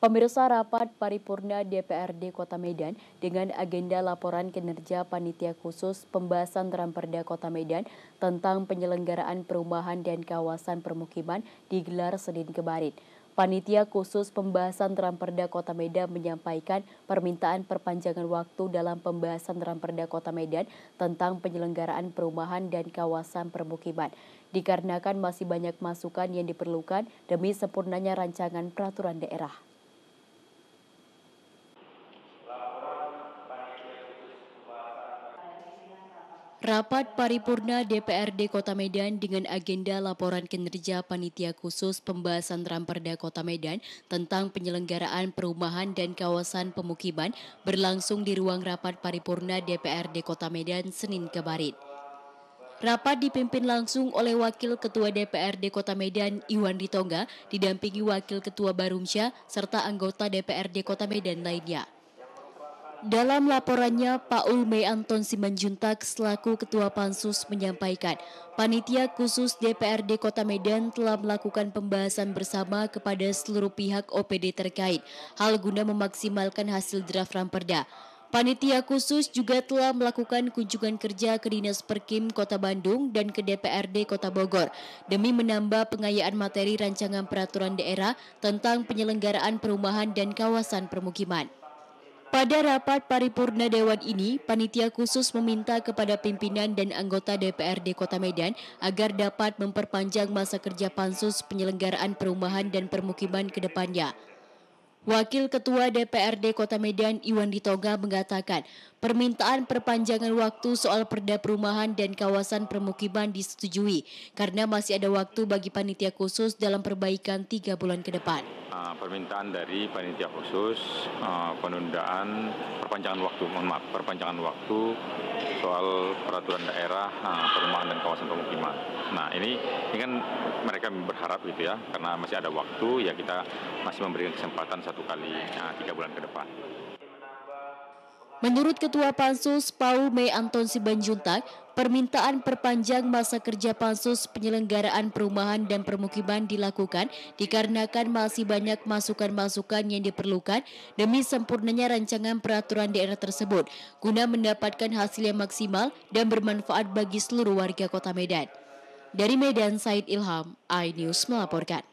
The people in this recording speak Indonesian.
Pemirsa rapat paripurna DPRD Kota Medan dengan agenda laporan kinerja panitia khusus pembahasan Ramperda Kota Medan tentang penyelenggaraan perumahan dan kawasan permukiman digelar Senin kemarin. Panitia khusus pembahasan Ramperda Kota Medan menyampaikan permintaan perpanjangan waktu dalam pembahasan Ramperda Kota Medan tentang penyelenggaraan perumahan dan kawasan permukiman dikarenakan masih banyak masukan yang diperlukan demi sempurnanya rancangan peraturan daerah. Rapat paripurna DPRD Kota Medan dengan agenda laporan kinerja panitia khusus pembahasan Ramperda Kota Medan tentang penyelenggaraan perumahan dan kawasan pemukiman berlangsung di ruang rapat paripurna DPRD Kota Medan Senin kemarin. Rapat dipimpin langsung oleh Wakil Ketua DPRD Kota Medan Iwan Ritonga didampingi Wakil Ketua Barumsya serta anggota DPRD Kota Medan lainnya. Dalam laporannya, Pak Ulme Anton Simanjuntak selaku Ketua Pansus menyampaikan, Panitia Khusus DPRD Kota Medan telah melakukan pembahasan bersama kepada seluruh pihak OPD terkait, hal guna memaksimalkan hasil draft Ramperda. Panitia khusus juga telah melakukan kunjungan kerja ke Dinas Perkim Kota Bandung dan ke DPRD Kota Bogor demi menambah pengayaan materi rancangan peraturan daerah tentang penyelenggaraan perumahan dan kawasan permukiman. Pada rapat paripurna Dewan ini, panitia khusus meminta kepada pimpinan dan anggota DPRD Kota Medan agar dapat memperpanjang masa kerja pansus penyelenggaraan perumahan dan permukiman ke depannya. Wakil Ketua DPRD Kota Medan Iwan Ditoga mengatakan Permintaan perpanjangan waktu soal perda perumahan dan kawasan permukiman disetujui karena masih ada waktu bagi panitia khusus dalam perbaikan tiga bulan ke depan. Ah, permintaan dari panitia khusus ah, penundaan perpanjangan waktu, mohon maaf, perpanjangan waktu soal peraturan daerah ah, perumahan dan kawasan permukiman. Nah ini, ini kan mereka berharap gitu ya, karena masih ada waktu ya kita masih memberikan kesempatan satu kali tiga bulan ke depan. Menurut Ketua Pansus Pau Mei Anton Sibanjuntak, permintaan perpanjang masa kerja Pansus penyelenggaraan perumahan dan permukiman dilakukan dikarenakan masih banyak masukan-masukan yang diperlukan demi sempurnanya rancangan peraturan daerah tersebut guna mendapatkan hasil yang maksimal dan bermanfaat bagi seluruh warga Kota Medan. Dari Medan, Said Ilham, iNews melaporkan.